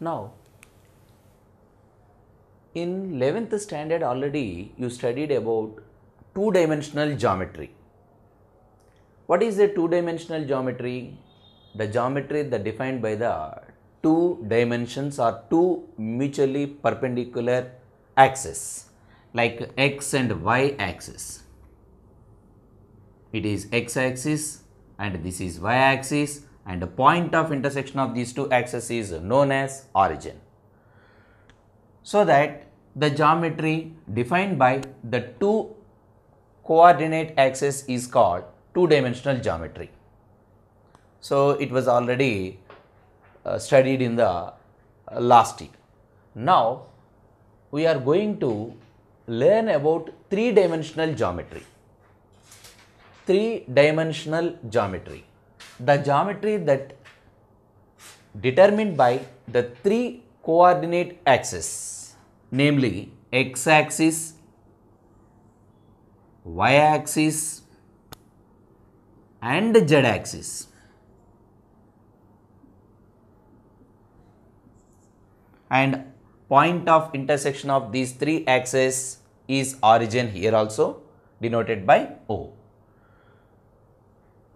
Now, in 11th standard already you studied about two dimensional geometry. What is the two dimensional geometry? The geometry that defined by the two dimensions or two mutually perpendicular axes like x and y axis. It is x axis and this is y axis and the point of intersection of these two axes is known as origin. So that the geometry defined by the two coordinate axes is called two-dimensional geometry. So it was already uh, studied in the uh, last year. Now we are going to learn about three-dimensional geometry. Three-dimensional geometry the geometry that determined by the three coordinate axes namely x axis, y axis and z axis. And point of intersection of these three axes is origin here also denoted by O.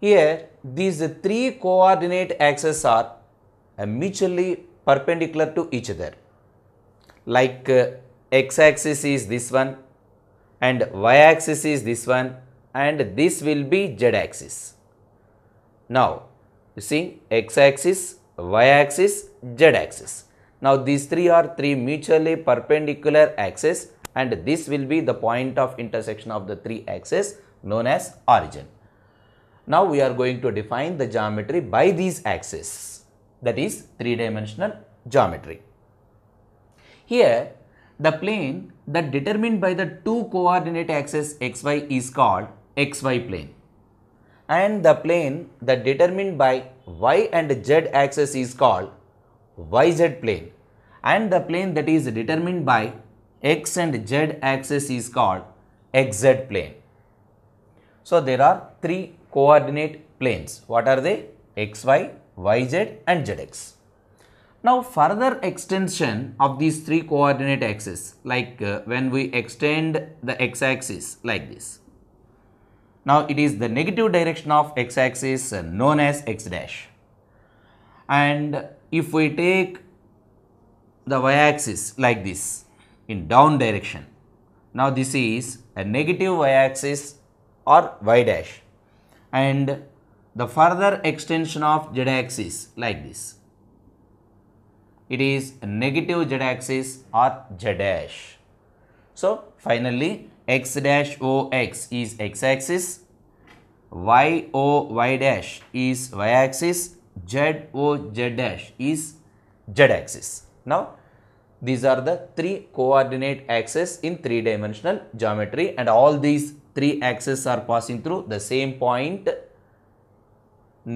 Here, these three coordinate axes are uh, mutually perpendicular to each other. Like uh, x-axis is this one and y-axis is this one and this will be z-axis. Now, you see x-axis, y-axis, z-axis. Now, these three are three mutually perpendicular axes and this will be the point of intersection of the three axes known as origin. Now we are going to define the geometry by these axes that is three-dimensional geometry. Here the plane that determined by the two coordinate axes xy is called xy plane and the plane that determined by y and z axis is called yz plane and the plane that is determined by x and z axis is called xz plane. So, there are three coordinate planes. What are they? xy, yz and zx. Now further extension of these three coordinate axes like uh, when we extend the x axis like this. Now it is the negative direction of x axis uh, known as x dash. And if we take the y axis like this in down direction. Now this is a negative y axis or y dash and the further extension of z axis like this. It is negative z axis or z dash. So, finally, x dash o x is x axis, y o y dash is y axis, z o z dash is z axis. Now, these are the three coordinate axes in three dimensional geometry and all these three axes are passing through the same point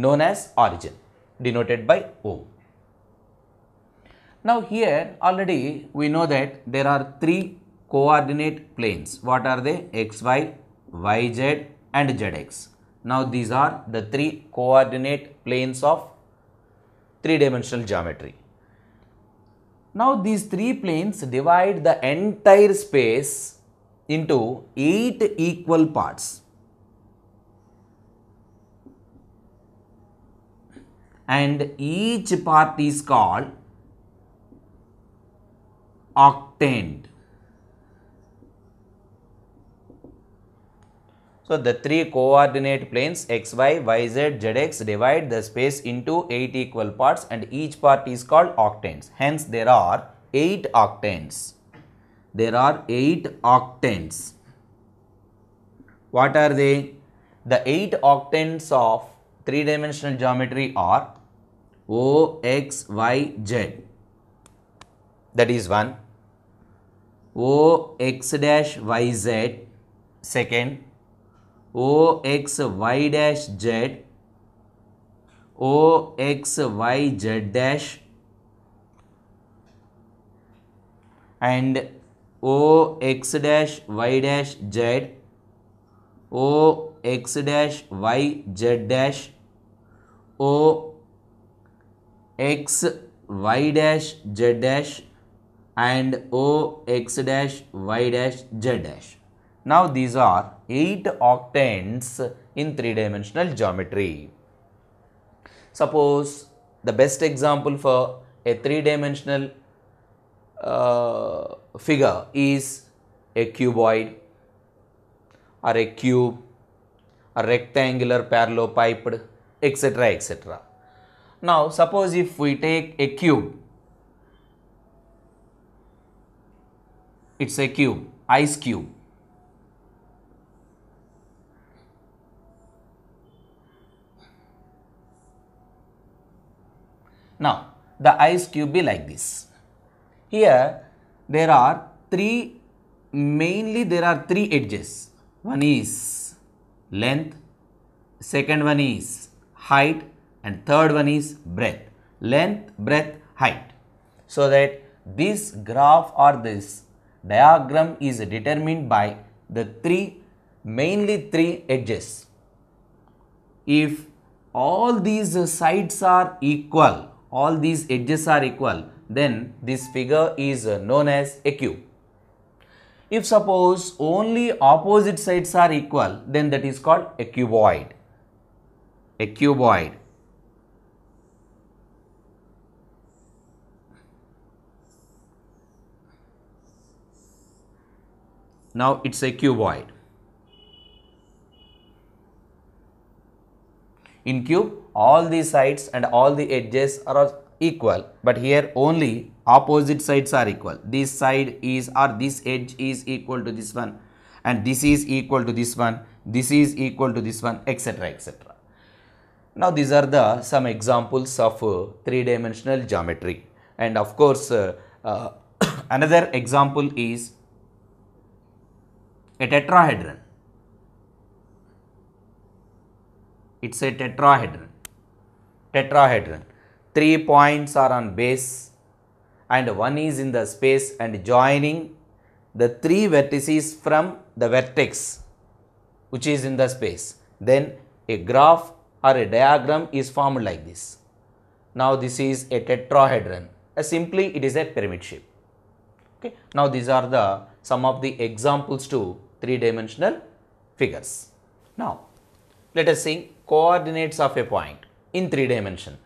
known as origin denoted by O. Now here already we know that there are three coordinate planes. What are they? XY, YZ and ZX. Now these are the three coordinate planes of three dimensional geometry. Now these three planes divide the entire space into 8 equal parts. And each part is called octant. So, the three coordinate planes xy, yz, zx divide the space into 8 equal parts and each part is called octants. Hence, there are 8 octants there are 8 octants. What are they? The 8 octants of 3 dimensional geometry are O, X, Y, Z. That is one. O, X dash, Y, Z. Second. O, X, Y dash, Z. O, X, Y, Z dash. And O x dash y dash z O x dash y z dash O x y dash z dash and O x dash y dash z dash. Now these are 8 octants in 3 dimensional geometry. Suppose the best example for a 3 dimensional uh, figure is a cuboid or a cube, a rectangular parallelepiped, etc etc. Now suppose if we take a cube, it's a cube, ice cube. Now the ice cube be like this here there are three mainly there are three edges one is length second one is height and third one is breadth length breadth height so that this graph or this diagram is determined by the three mainly three edges if all these sides are equal all these edges are equal then this figure is uh, known as a cube. If suppose only opposite sides are equal, then that is called a cuboid. A cuboid. Now it's a cuboid. In cube, all the sides and all the edges are equal but here only opposite sides are equal this side is or this edge is equal to this one and this is equal to this one this is equal to this one etc etc now these are the some examples of uh, three dimensional geometry and of course uh, uh, another example is a tetrahedron it's a tetrahedron tetrahedron three points are on base and one is in the space and joining the three vertices from the vertex which is in the space. Then a graph or a diagram is formed like this. Now this is a tetrahedron. Uh, simply it is a pyramid shape. Okay. Now these are the some of the examples to three dimensional figures. Now let us see coordinates of a point in three dimension.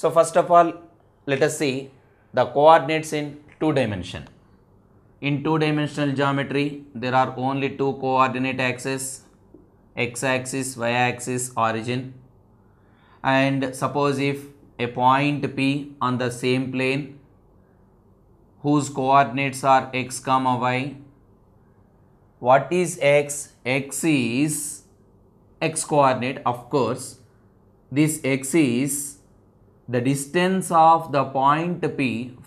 So first of all, let us see the coordinates in two dimension. In two dimensional geometry, there are only two coordinate axes, x axis, y axis, origin. And suppose if a point P on the same plane whose coordinates are x comma y, what is x? x is x coordinate of course, this x is the distance of the point P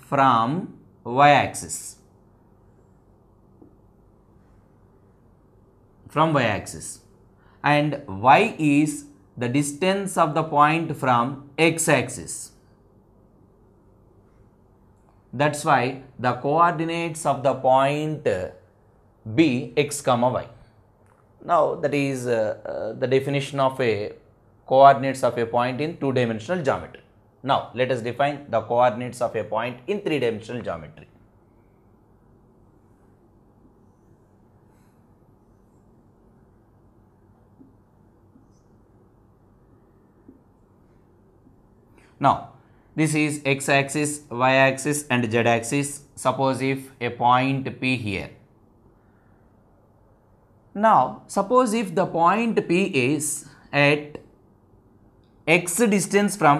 from y-axis. From y-axis. And y is the distance of the point from x-axis. That's why the coordinates of the point B x comma y. Now that is uh, uh, the definition of a coordinates of a point in two dimensional geometry. Now, let us define the coordinates of a point in three-dimensional geometry. Now, this is x-axis, y-axis and z-axis. Suppose if a point P here. Now, suppose if the point P is at x distance from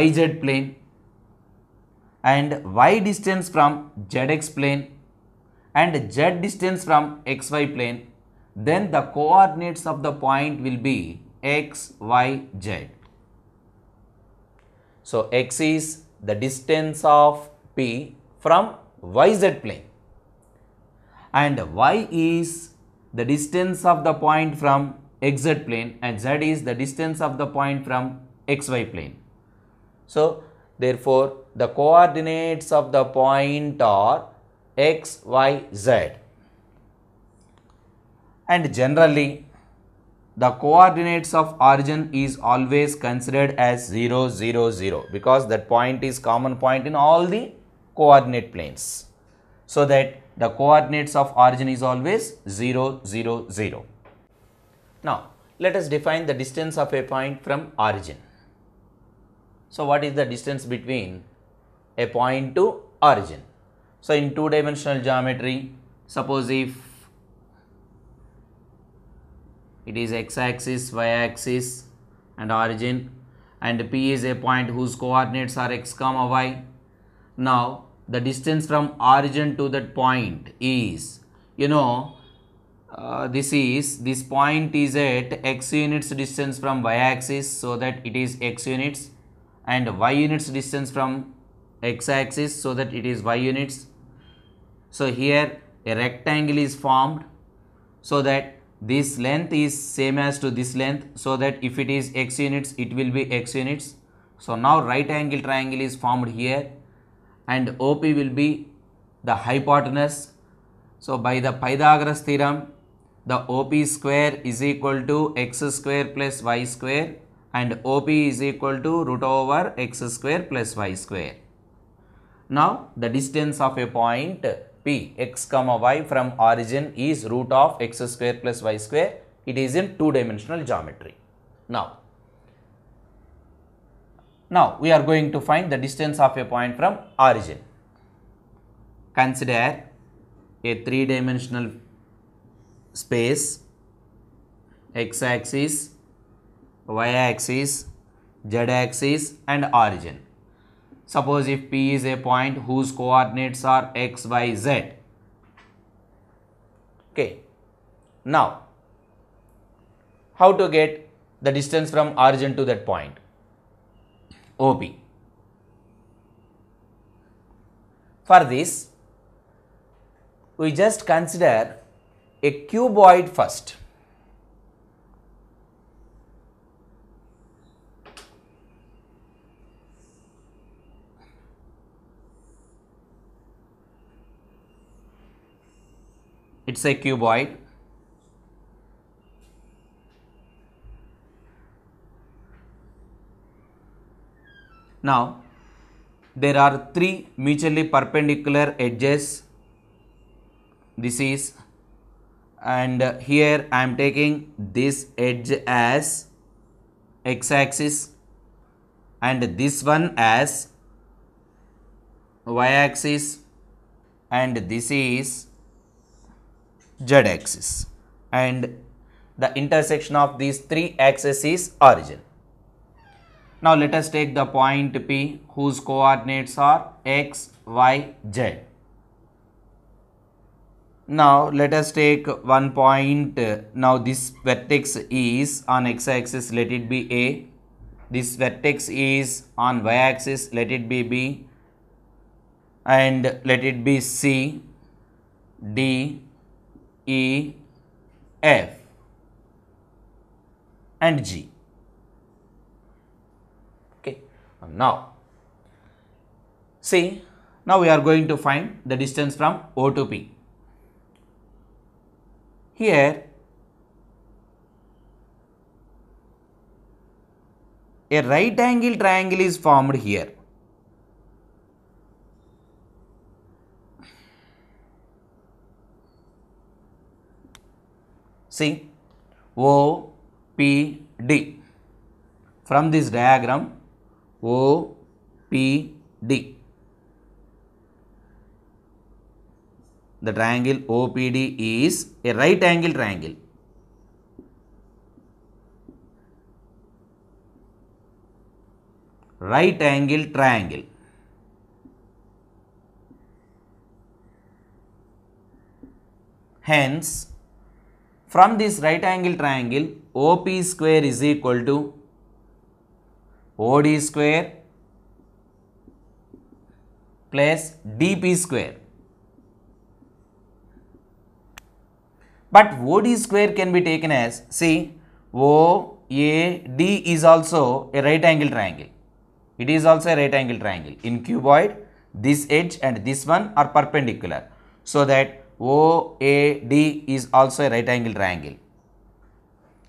yz plane and y distance from zx plane and z distance from xy plane, then the coordinates of the point will be x, y, z. So, x is the distance of P from yz plane and y is the distance of the point from xz plane and z is the distance of the point from xy plane. So, therefore, the coordinates of the point are x, y, z. And generally, the coordinates of origin is always considered as 0, 0, 0 because that point is common point in all the coordinate planes. So that the coordinates of origin is always 0, 0, 0. Now, let us define the distance of a point from origin. So, what is the distance between a point to origin? So, in two dimensional geometry, suppose if it is x axis, y axis and origin and P is a point whose coordinates are x comma y. Now, the distance from origin to that point is, you know, uh, this is, this point is at x units distance from y axis so that it is x units and y units distance from x axis so that it is y units. So here a rectangle is formed so that this length is same as to this length so that if it is x units it will be x units. So now right angle triangle is formed here and OP will be the hypotenuse. So by the Pythagoras theorem the OP square is equal to x square plus y square and OP is equal to root over x square plus y square. Now, the distance of a point P x comma y from origin is root of x square plus y square. It is in two dimensional geometry. Now, now we are going to find the distance of a point from origin. Consider a three dimensional space x axis y axis, z axis and origin. Suppose if P is a point whose coordinates are x, y, z. Okay. Now, how to get the distance from origin to that point? OP. For this, we just consider a cuboid first. it's a cuboid now there are three mutually perpendicular edges this is and here I am taking this edge as x axis and this one as y axis and this is z axis and the intersection of these three axes is origin. Now let us take the point P whose coordinates are x, y, z. Now let us take one point, now this vertex is on x axis let it be A, this vertex is on y axis let it be B and let it be C, D E, F, and G. Okay, now see now we are going to find the distance from O to P. Here a right angle triangle is formed here C, O, P, D. O P D. From this diagram O P D. The triangle OPD is a right angle triangle. Right angle triangle. Hence, from this right angle triangle, OP square is equal to OD square plus DP square. But OD square can be taken as, see, OAD is also a right angle triangle. It is also a right angle triangle. In cuboid, this edge and this one are perpendicular. So that OAD is also a right angle triangle.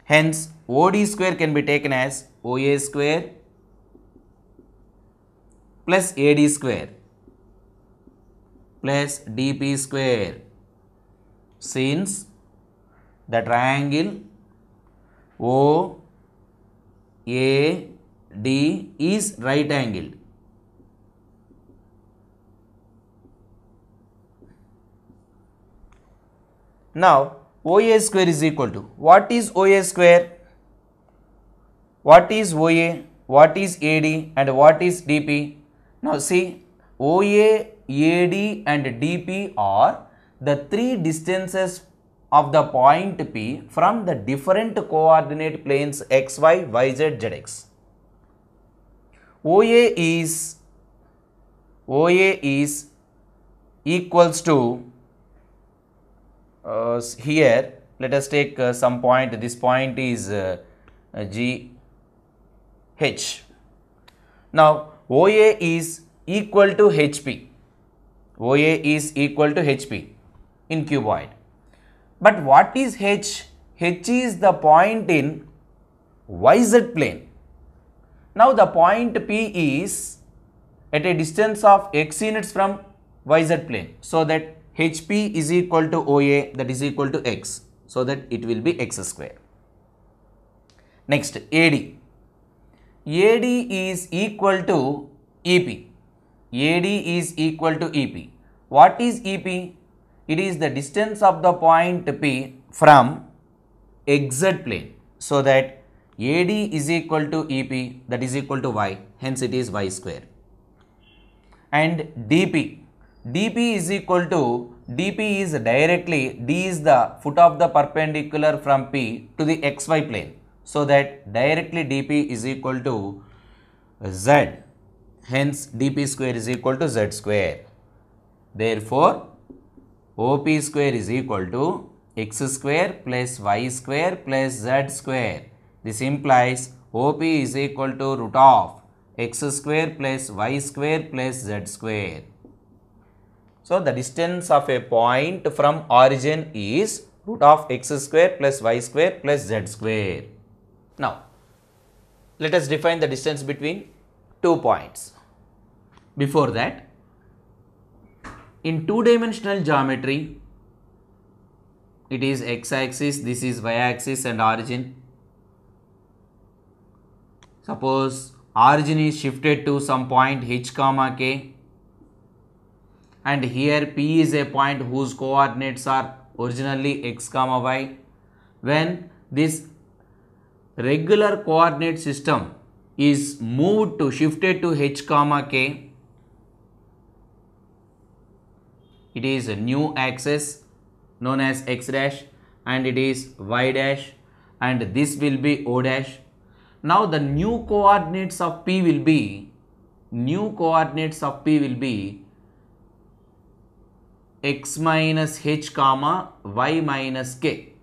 Hence, OD square can be taken as OA square plus AD square plus DP square since the triangle OAD is right angled Now OA square is equal to what is OA square? What is OA? What is AD and what is DP? Now see OA, AD and DP are the three distances of the point P from the different coordinate planes xy, yz, zx. OA is OA is equals to uh, here let us take uh, some point this point is uh, G H. Now OA is equal to HP. OA is equal to HP in cuboid. But what is H? H is the point in YZ plane. Now the point P is at a distance of x units from YZ plane. So that HP is equal to OA that is equal to X. So that it will be X square. Next AD. AD is equal to EP. AD is equal to EP. What is EP? It is the distance of the point P from exit plane. So that AD is equal to EP that is equal to Y hence it is Y square. And DP dp is equal to dp is directly d is the foot of the perpendicular from p to the xy plane so that directly dp is equal to z hence dp square is equal to z square therefore op square is equal to x square plus y square plus z square this implies op is equal to root of x square plus y square plus z square so, the distance of a point from origin is root of x square plus y square plus z square. Now, let us define the distance between two points. Before that, in two dimensional geometry, it is x axis, this is y axis and origin. Suppose origin is shifted to some point h comma k and here P is a point whose coordinates are originally x comma y. When this regular coordinate system is moved to shifted to h comma k, it is a new axis known as x dash and it is y dash and this will be o dash. Now the new coordinates of P will be, new coordinates of P will be x minus h comma y minus k.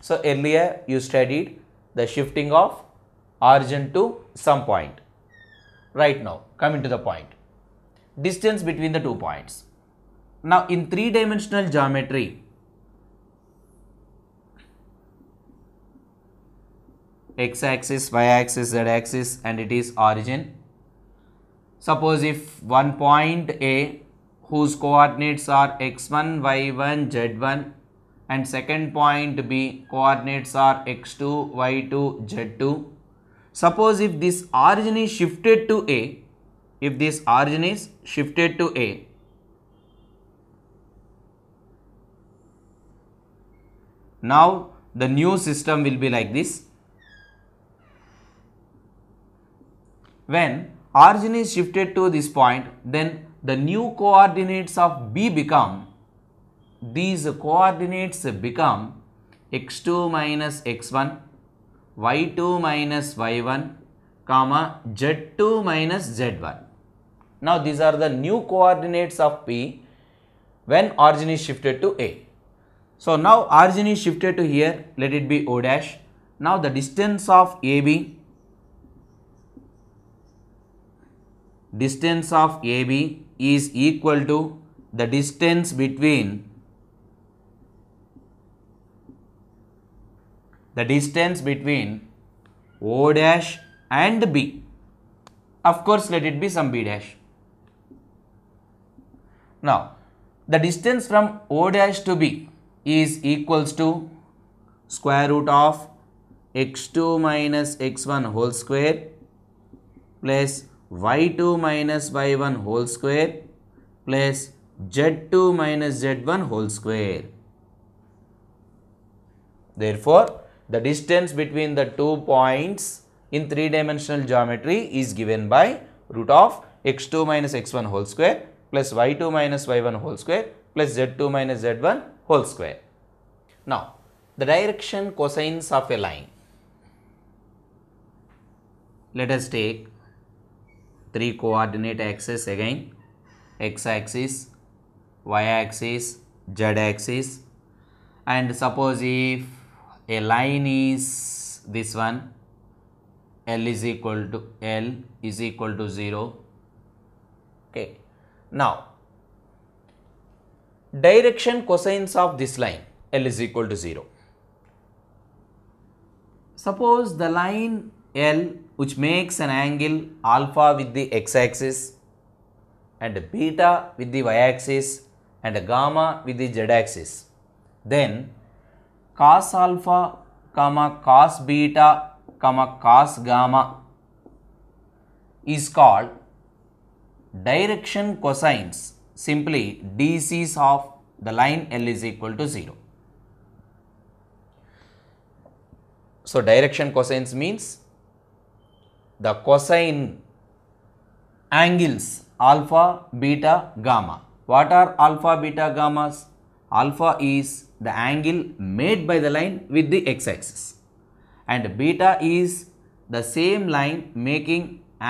So earlier you studied the shifting of origin to some point. Right now coming to the point. Distance between the two points. Now in three dimensional geometry x axis, y axis, z axis and it is origin. Suppose if one point A whose coordinates are x1, y1, z1 and second point B coordinates are x2, y2, z2. Suppose if this origin is shifted to A, if this origin is shifted to A, now the new system will be like this. When origin is shifted to this point, then the new coordinates of B become, these coordinates become x2 minus x1, y2 minus y1, comma z2 minus z1. Now, these are the new coordinates of P when origin is shifted to A. So, now origin is shifted to here, let it be O dash. Now, the distance of AB, distance of AB is equal to the distance between the distance between O dash and B. Of course, let it be some B dash. Now, the distance from O dash to B is equals to square root of x2 minus x1 whole square plus y2 minus y1 whole square plus z2 minus z1 whole square. Therefore, the distance between the two points in three dimensional geometry is given by root of x2 minus x1 whole square plus y2 minus y1 whole square plus z2 minus z1 whole square. Now, the direction cosines of a line. Let us take three coordinate axes again x axis, y axis, z axis and suppose if a line is this one L is equal to L is equal to 0 okay. Now direction cosines of this line L is equal to 0. Suppose the line L which makes an angle alpha with the x axis and beta with the y axis and gamma with the z axis. Then cos alpha comma cos beta comma cos gamma is called direction cosines simply DCs of the line L is equal to 0. So, direction cosines means the cosine angles alpha, beta, gamma. What are alpha, beta, gammas? Alpha is the angle made by the line with the x-axis and beta is the same line making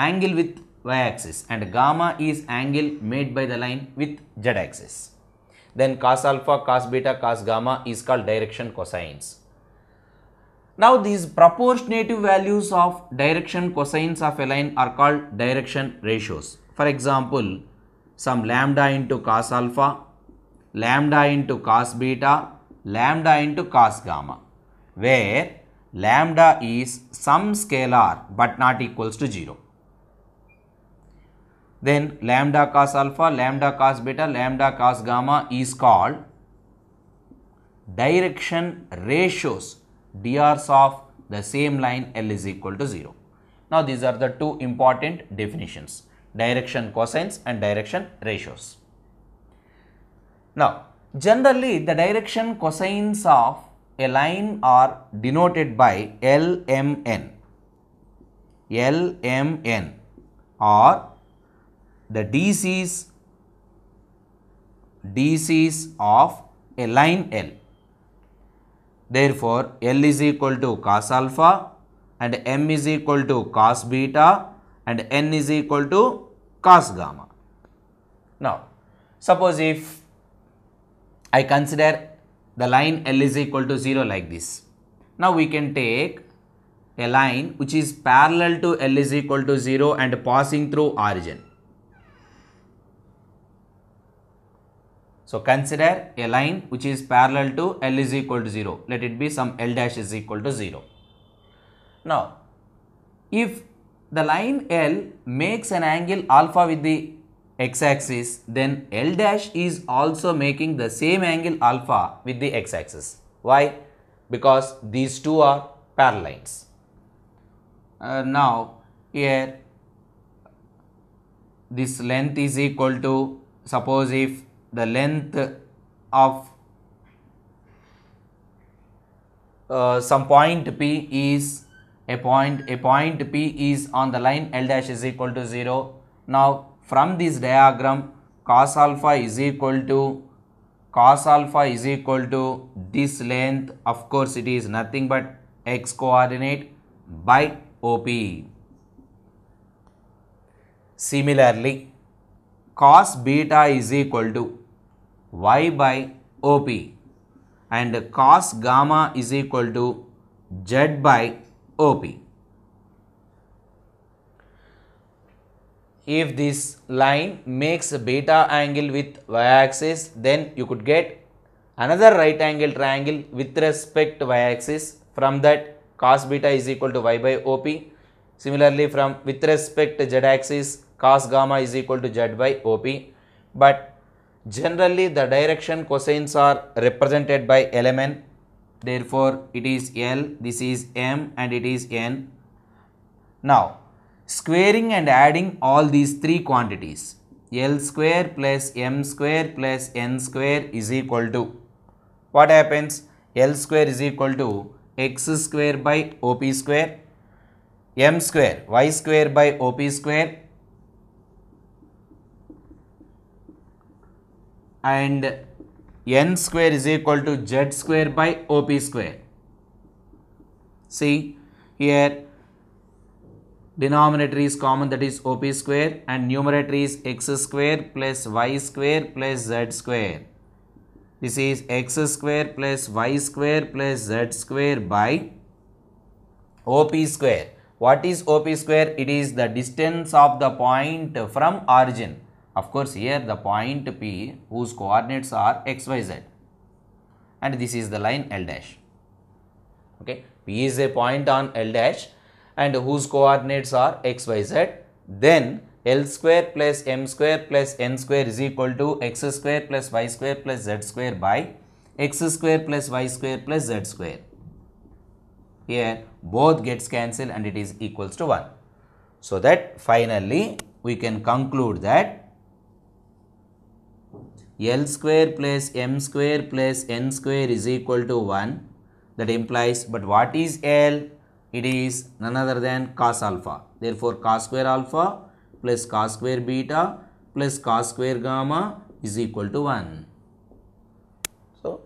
angle with y-axis and gamma is angle made by the line with z-axis. Then cos alpha, cos beta, cos gamma is called direction cosines. Now these proportionative values of direction cosines of a line are called direction ratios. For example, some lambda into cos alpha, lambda into cos beta, lambda into cos gamma, where lambda is some scalar but not equals to 0. Then lambda cos alpha, lambda cos beta, lambda cos gamma is called direction ratios drs of the same line L is equal to 0. Now, these are the two important definitions direction cosines and direction ratios. Now, generally the direction cosines of a line are denoted by LMN, LMN or the DCs, DCs of a line L. Therefore, L is equal to cos alpha and M is equal to cos beta and N is equal to cos gamma. Now, suppose if I consider the line L is equal to 0 like this. Now, we can take a line which is parallel to L is equal to 0 and passing through origin. So consider a line which is parallel to L is equal to 0. Let it be some L dash is equal to 0. Now, if the line L makes an angle alpha with the x axis, then L dash is also making the same angle alpha with the x axis. Why? Because these two are parallel lines. Uh, now, here this length is equal to suppose if the length of uh, some point P is a point a point P is on the line L dash is equal to 0. Now from this diagram cos alpha is equal to cos alpha is equal to this length of course it is nothing but x coordinate by OP. Similarly cos beta is equal to y by OP and cos gamma is equal to z by OP. If this line makes beta angle with y axis then you could get another right angle triangle with respect to y axis from that cos beta is equal to y by OP. Similarly from with respect to z axis cos gamma is equal to z by OP but Generally, the direction cosines are represented by Ln. Therefore, it is L, this is M and it is N. Now, squaring and adding all these three quantities L square plus M square plus N square is equal to what happens? L square is equal to x square by OP square, M square y square by OP square and n square is equal to z square by op square. See here denominator is common that is op square and numerator is x square plus y square plus z square. This is x square plus y square plus z square by op square. What is op square? It is the distance of the point from origin of course, here the point P whose coordinates are x, y, z and this is the line L dash. Okay. P is a point on L dash and whose coordinates are x, y, z. Then L square plus m square plus n square is equal to x square plus y square plus z square by x square plus y square plus z square. Here both gets cancelled and it is equals to 1. So that finally we can conclude that L square plus M square plus N square is equal to 1 that implies but what is L? It is none other than cos alpha. Therefore, cos square alpha plus cos square beta plus cos square gamma is equal to 1. So,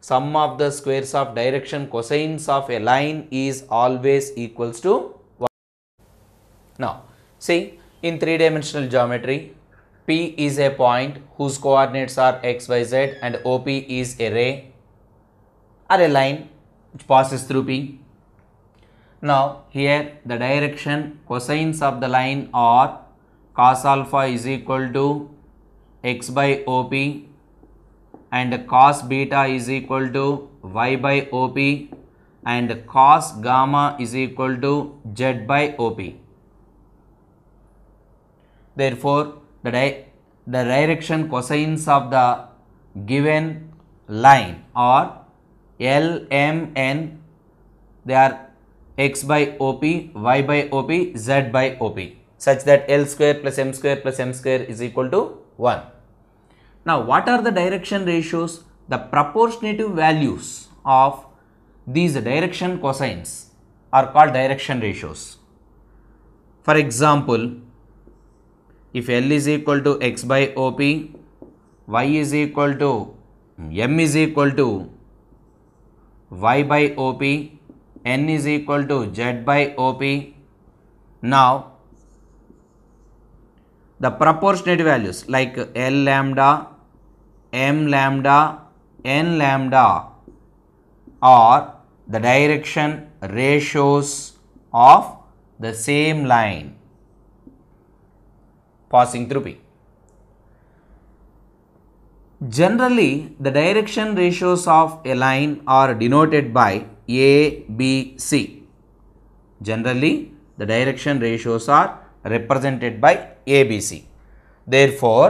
sum of the squares of direction cosines of a line is always equals to 1. Now, see in three dimensional geometry P is a point whose coordinates are x, y, z and OP is a ray or a line which passes through P. Now here the direction cosines of the line are cos alpha is equal to x by OP and cos beta is equal to y by OP and cos gamma is equal to z by OP. Therefore, the, di the direction cosines of the given line or L, M, N, they are x by OP, y by OP, z by OP such that L square plus M square plus M square is equal to 1. Now, what are the direction ratios? The proportionative values of these direction cosines are called direction ratios. For example, if L is equal to X by OP, Y is equal to M is equal to Y by OP, N is equal to Z by OP. Now, the proportionate values like L lambda, M lambda, N lambda are the direction ratios of the same line passing through P. Generally, the direction ratios of a line are denoted by A, B, C. Generally, the direction ratios are represented by A, B, C. Therefore,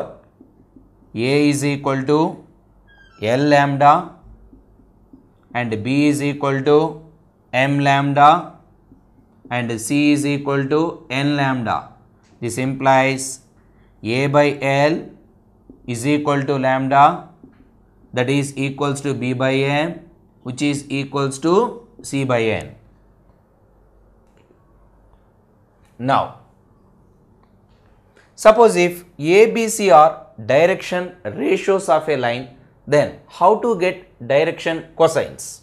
A is equal to L lambda and B is equal to M lambda and C is equal to N lambda. This implies a by L is equal to lambda that is equals to B by M which is equals to C by N. Now, suppose if ABC are direction ratios of a line then how to get direction cosines?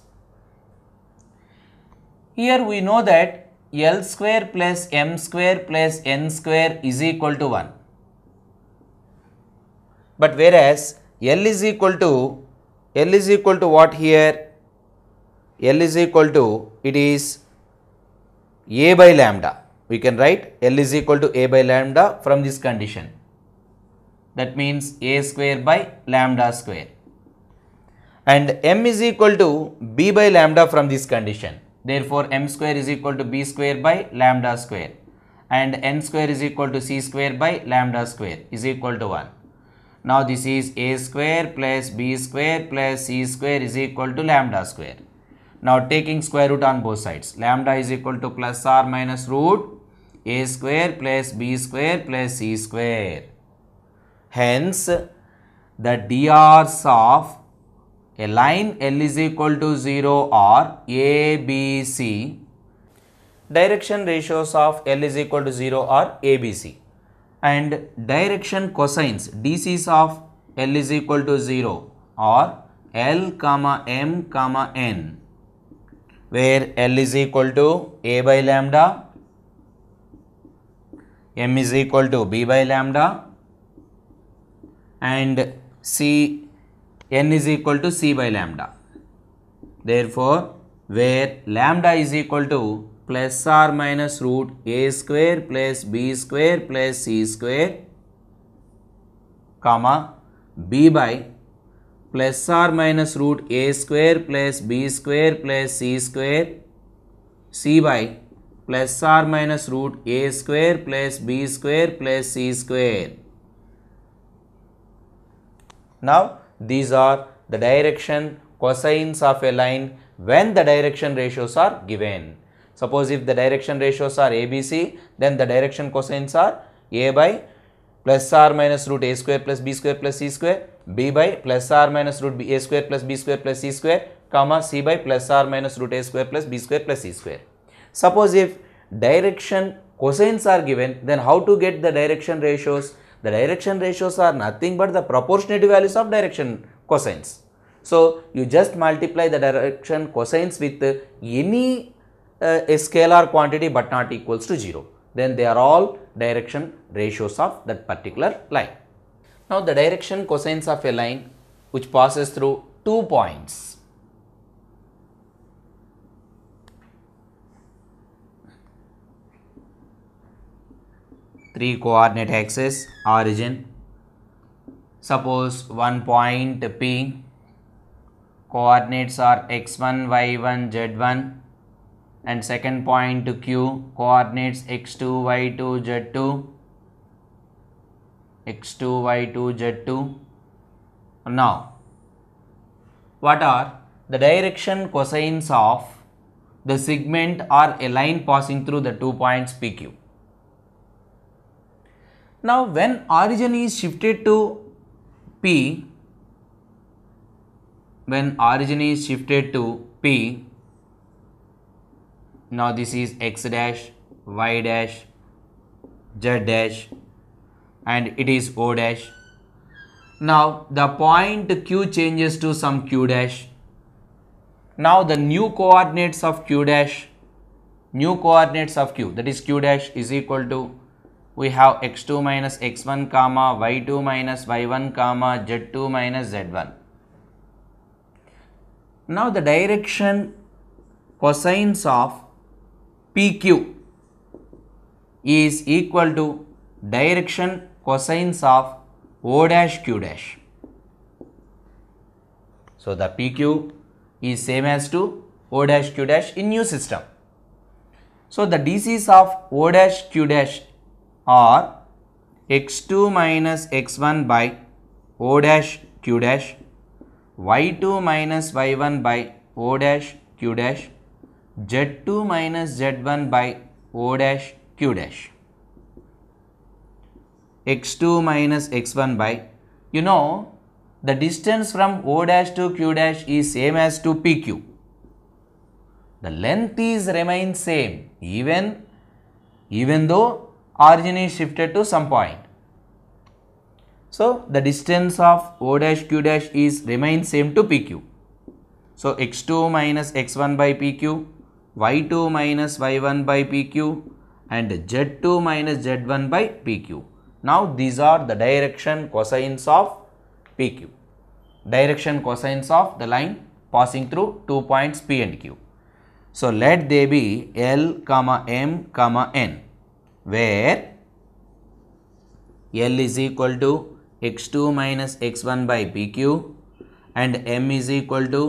Here we know that L square plus M square plus N square is equal to 1. But whereas L is equal to L is equal to what here? L is equal to it is A by lambda. We can write L is equal to A by lambda from this condition. That means A square by lambda square. And M is equal to B by lambda from this condition. Therefore, M square is equal to B square by lambda square. And N square is equal to C square by lambda square is equal to 1. Now this is a square plus b square plus c square is equal to lambda square. Now taking square root on both sides. Lambda is equal to plus or minus root a square plus b square plus c square. Hence the drs of a line L is equal to 0 are A, B, C. Direction ratios of L is equal to 0 or A, B, C and direction cosines DCs of L is equal to 0 or L comma M comma N where L is equal to A by lambda, M is equal to B by lambda and C N is equal to C by lambda. Therefore, where lambda is equal to plus or minus root a square plus b square plus c square comma b by plus or minus root a square plus b square plus c square c by plus or minus root a square plus b square plus c square. Now these are the direction cosines of a line when the direction ratios are given. Suppose if the direction ratios are ABC, then the direction cosines are A by plus r minus root a square plus b square plus c square, b by plus r minus root a square plus b square plus c square, comma c by plus r minus root a square plus b square plus c square. Suppose if direction cosines are given, then how to get the direction ratios? The direction ratios are nothing but the proportionate values of direction cosines. So, you just multiply the direction cosines with any uh, a scalar quantity but not equals to 0 then they are all direction ratios of that particular line. Now the direction cosines of a line which passes through two points three coordinate axis origin suppose one point P coordinates are x1 y1 z1 and second point to q coordinates x2 y2 z2 x2 y2 z2 now what are the direction cosines of the segment or a line passing through the two points pq now when origin is shifted to p when origin is shifted to p now this is x dash y dash z dash and it is o dash now the point q changes to some q dash now the new coordinates of q dash new coordinates of q that is q dash is equal to we have x2 minus x1 comma y2 minus y1 comma z2 minus z1 now the direction cosines of PQ is equal to direction cosines of O dash Q dash. So, the PQ is same as to O dash Q dash in new system. So, the DCs of O dash Q dash are x2 minus x1 by O dash Q dash, y2 minus y1 by O dash Q dash, z2 minus z1 by O dash Q dash x2 minus x1 by you know the distance from O dash to Q dash is same as to PQ. The length is remain same even even though origin is shifted to some point. So, the distance of O dash Q dash is remain same to PQ. So, x2 minus x1 by PQ y2 minus y1 by pq and z2 minus z1 by pq. Now, these are the direction cosines of pq, direction cosines of the line passing through two points p and q. So, let they be L comma M comma N where L is equal to x2 minus x1 by pq and M is equal to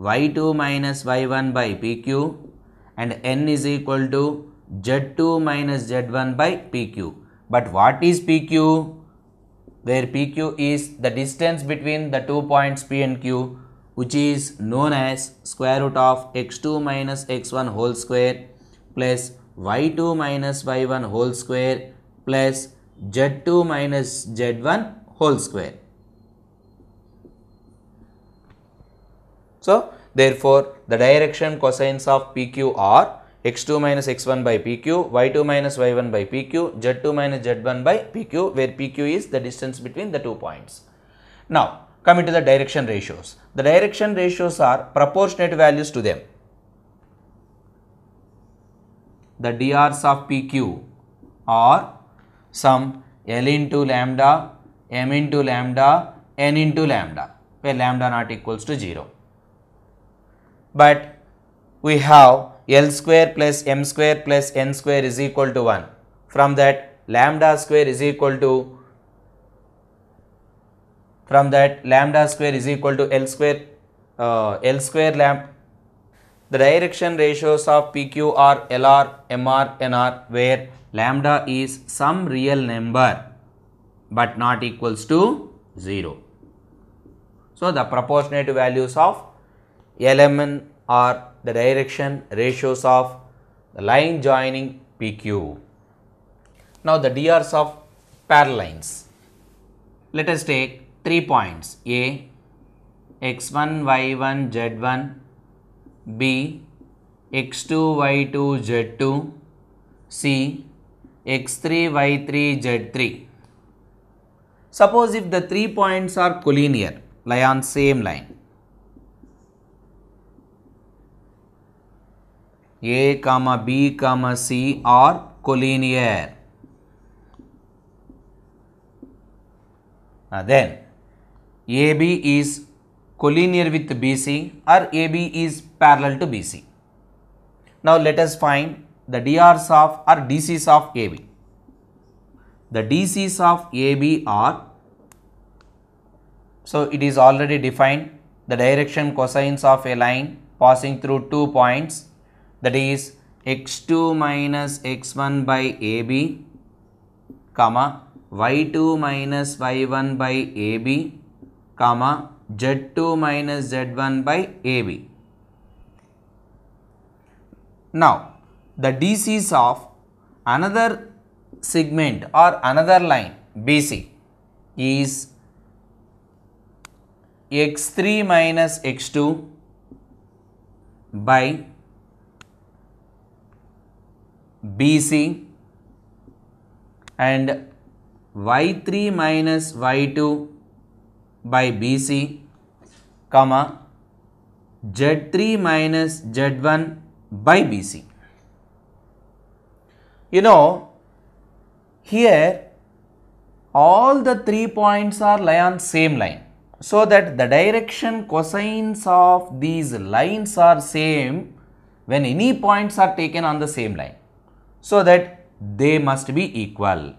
y2 minus y1 by pq and n is equal to z2 minus z1 by pq. But what is pq? Where pq is the distance between the two points p and q which is known as square root of x2 minus x1 whole square plus y2 minus y1 whole square plus z2 minus z1 whole square. So, Therefore, the direction cosines of PQ are x2 minus x1 by pq, y2 minus y1 by pq, z2 minus z1 by pq where pq is the distance between the two points. Now, coming to the direction ratios. The direction ratios are proportionate values to them. The drs of pq are some l into lambda, m into lambda, n into lambda where lambda not equals to 0 but we have L square plus m square plus n square is equal to 1. From that lambda square is equal to from that lambda square is equal to L square uh, L square lambda. The direction ratios of PQ are LR, MR, NR where lambda is some real number but not equals to 0. So, the proportionate values of element are the direction ratios of the line joining PQ. Now, the DRs of parallel lines. Let us take three points A, x1, y1, z1, B, x2, y2, z2, C, x3, y3, z3. Suppose if the three points are collinear, lie on same line A comma B comma C are collinear. Now then AB is collinear with BC or AB is parallel to BC. Now let us find the DRs of or DCs of AB. The DCs of AB are so it is already defined the direction cosines of a line passing through two points that is x2 minus x1 by AB comma y2 minus y1 by AB comma z2 minus z1 by AB. Now the DCs of another segment or another line BC is x3 minus x2 by BC and y3 minus y2 by BC comma z3 minus z1 by BC. You know here all the three points are lie on same line so that the direction cosines of these lines are same when any points are taken on the same line so that they must be equal.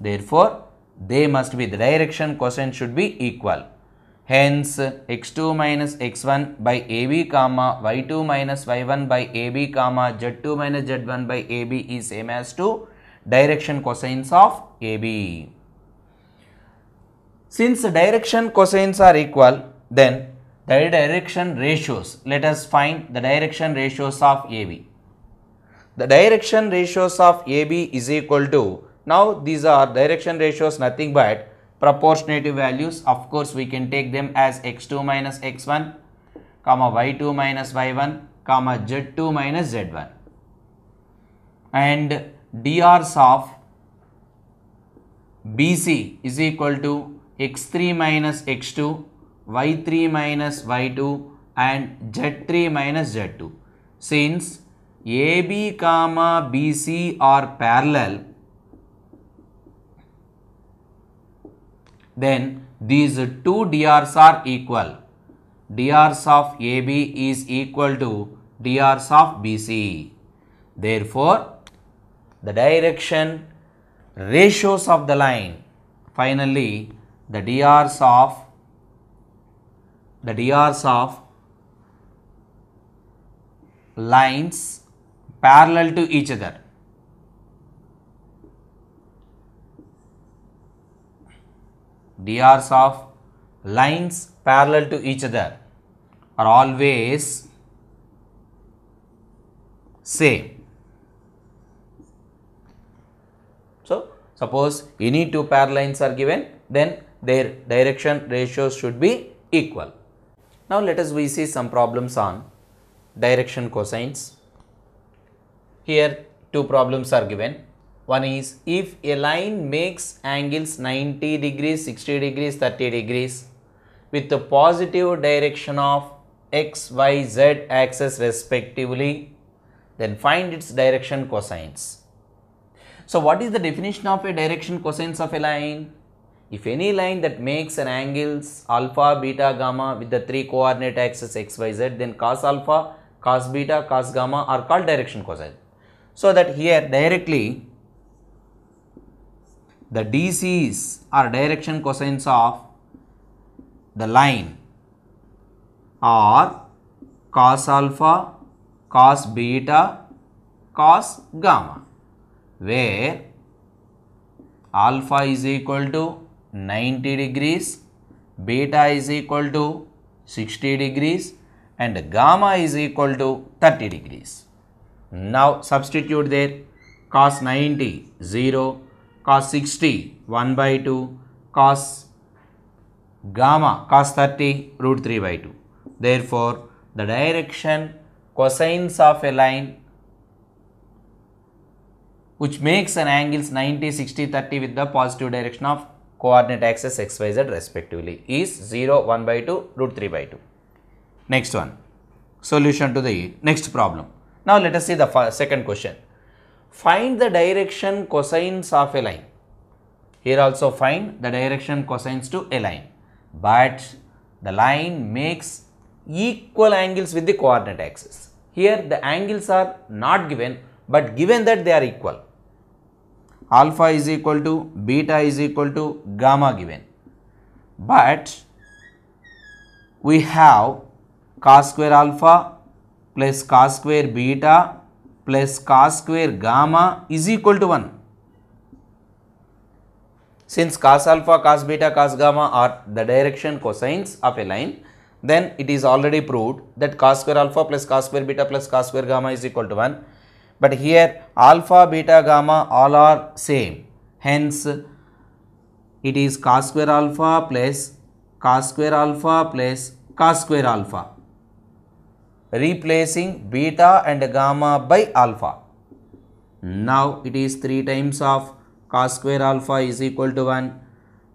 Therefore, they must be the direction cosine should be equal. Hence, x2 minus x1 by AB comma y2 minus y1 by AB comma z2 minus z1 by AB is same as to direction cosines of AB. Since direction cosines are equal, then the direction ratios, let us find the direction ratios of AB the direction ratios of AB is equal to, now these are direction ratios nothing but proportionative values. Of course, we can take them as x2 minus x1, comma y2 minus y1, comma z2 minus z1. And drs of BC is equal to x3 minus x2, y3 minus y2 and z3 minus z2. Since AB comma BC are parallel, then these two DRs are equal. DRs of AB is equal to DRs of BC. Therefore, the direction ratios of the line. Finally, the DRs of the DRs of lines parallel to each other. drs of lines parallel to each other are always same. So, suppose any two parallel lines are given then their direction ratios should be equal. Now, let us we see some problems on direction cosines. Here two problems are given. One is if a line makes angles 90 degrees, 60 degrees, 30 degrees with the positive direction of x, y, z axis respectively, then find its direction cosines. So, what is the definition of a direction cosines of a line? If any line that makes an angles alpha, beta, gamma with the three coordinate axes x, y, z, then cos alpha, cos beta, cos gamma are called direction cosine. So that here directly the DCs are direction cosines of the line are cos alpha, cos beta, cos gamma where alpha is equal to 90 degrees, beta is equal to 60 degrees and gamma is equal to 30 degrees. Now substitute there cos 90 0 cos 60 1 by 2 cos gamma cos 30 root 3 by 2. Therefore, the direction cosines of a line which makes an angles 90, 60, 30 with the positive direction of coordinate axis x, y, z respectively is 0, 1 by 2, root 3 by 2. Next one, solution to the next problem. Now let us see the second question. Find the direction cosines of a line. Here also find the direction cosines to a line. But the line makes equal angles with the coordinate axis. Here the angles are not given but given that they are equal. Alpha is equal to beta is equal to gamma given. But we have cos square alpha plus cos square beta plus cos square gamma is equal to 1. Since cos alpha, cos beta, cos gamma are the direction cosines of a line, then it is already proved that cos square alpha plus cos square beta plus cos square gamma is equal to 1. But here alpha, beta, gamma all are same. Hence, it is cos square alpha plus cos square alpha plus cos square alpha replacing beta and gamma by alpha. Now it is 3 times of cos square alpha is equal to 1.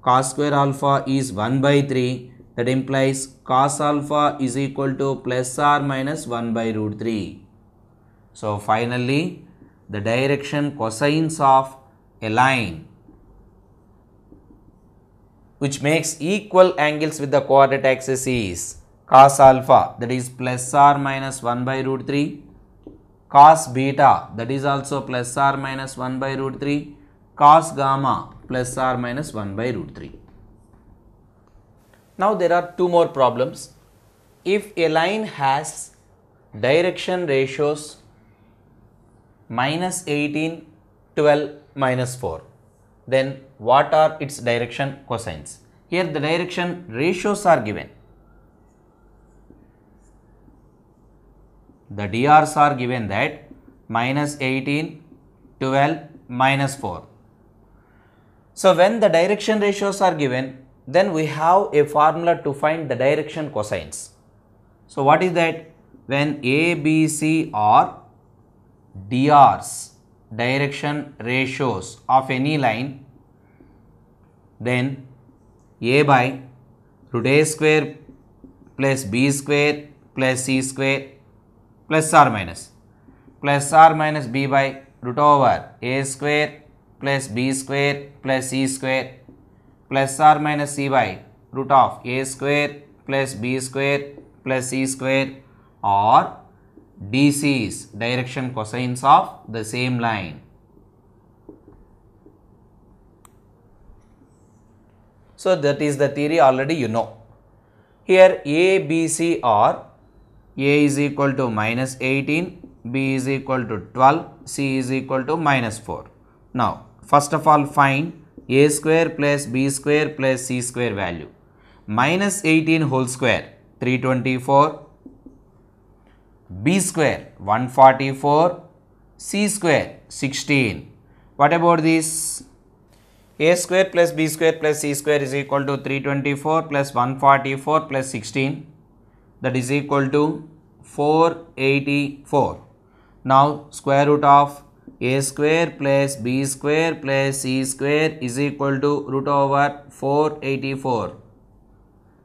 Cos square alpha is 1 by 3 that implies cos alpha is equal to plus or minus 1 by root 3. So finally the direction cosines of a line which makes equal angles with the coordinate axis is cos alpha that is plus or minus 1 by root 3 cos beta that is also plus or minus 1 by root 3 cos gamma plus or minus 1 by root 3. Now there are two more problems. If a line has direction ratios minus 18, 12, minus 4, then what are its direction cosines? Here the direction ratios are given. The DRs are given that minus 18, 12, minus 4. So, when the direction ratios are given, then we have a formula to find the direction cosines. So, what is that? When A, B, C are DRs, direction ratios of any line, then A by root A square plus B square plus C square plus or minus plus or minus b by root over a square plus b square plus c square plus or minus c by root of a square plus b square plus c square or DC is direction cosines of the same line. So, that is the theory already you know. Here A, B, C are a is equal to minus 18, b is equal to 12, c is equal to minus 4. Now, first of all find a square plus b square plus c square value. Minus 18 whole square 324, b square 144, c square 16. What about this? a square plus b square plus c square is equal to 324 plus 144 plus 16 that is equal to 484. Now square root of a square plus b square plus c square is equal to root over 484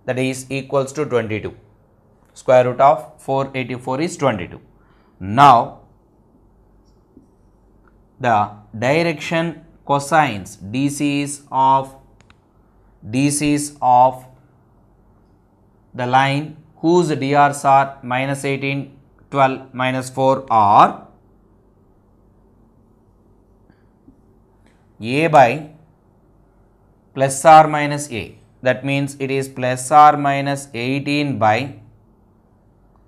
that is equals to 22 square root of 484 is 22 now the direction cosines dc is of dc is of the line whose DRs are minus 18, 12, minus 4 are A by plus or minus A. That means it is plus or minus 18 by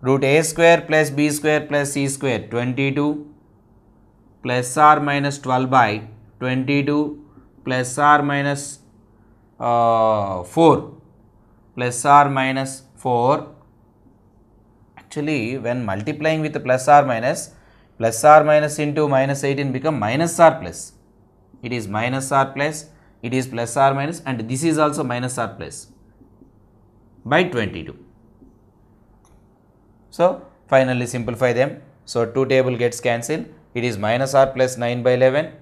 root A square plus B square plus C square 22 plus or minus 12 by 22 plus or minus, uh, 4 plus or minus 4 actually when multiplying with plus or minus, plus or minus into minus 18 become minus or plus. It is minus or plus, it is plus or minus and this is also minus or plus by 22. So, finally simplify them. So, 2 table gets cancelled. It is minus or plus 9 by 11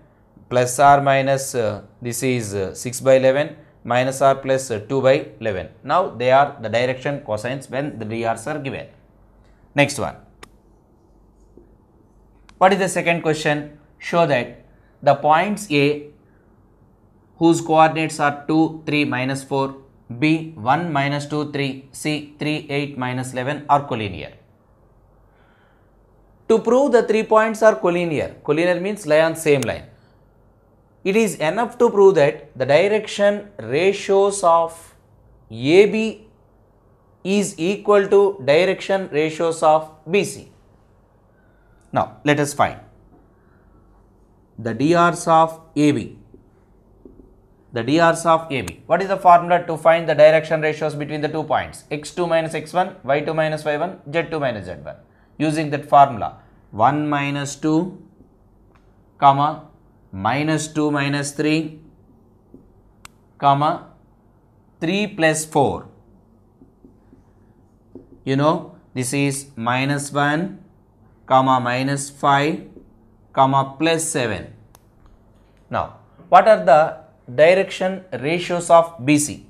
plus or minus uh, this is uh, 6 by 11 minus or plus, uh, 2 by 11. Now, they are the direction cosines when the drs are given. Next one. What is the second question? Show that the points A whose coordinates are 2, 3, minus 4, B 1, minus 2, 3, C 3, 8, minus 11 are collinear. To prove the three points are collinear, collinear means lie on same line. It is enough to prove that the direction ratios of AB is equal to direction ratios of BC. Now, let us find the DRs of AB. The DRs of AB. What is the formula to find the direction ratios between the two points? x2 minus x1, y2 minus y1, z2 minus z1. Using that formula, 1 minus 2, comma, minus 2 minus 3, comma, 3 plus 4 you know this is minus 1 comma minus 5 comma plus 7. Now what are the direction ratios of BC?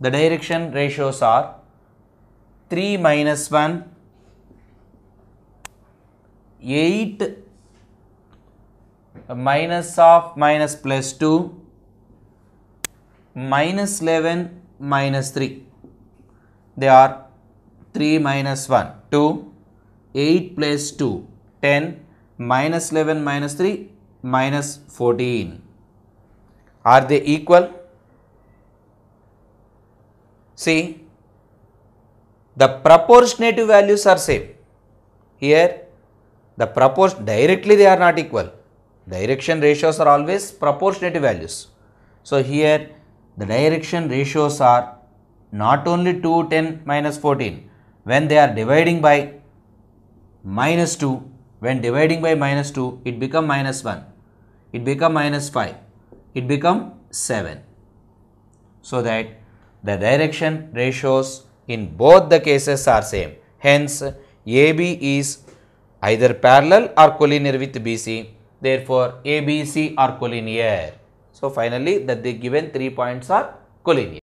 The direction ratios are 3 minus 1, 8 minus of minus plus 2, minus 11 minus 3. They are 3 minus 1, 2, 8 plus 2, 10, minus 11 minus 3, minus 14. Are they equal? See, the proportionate values are same. Here, the proportion directly they are not equal. Direction ratios are always proportionate values. So, here the direction ratios are not only 2, 10, minus 14 when they are dividing by minus 2 when dividing by minus 2 it become minus 1 it become minus 5 it become 7 so that the direction ratios in both the cases are same hence AB is either parallel or collinear with BC therefore ABC are collinear so, finally, that the given three points are collinear.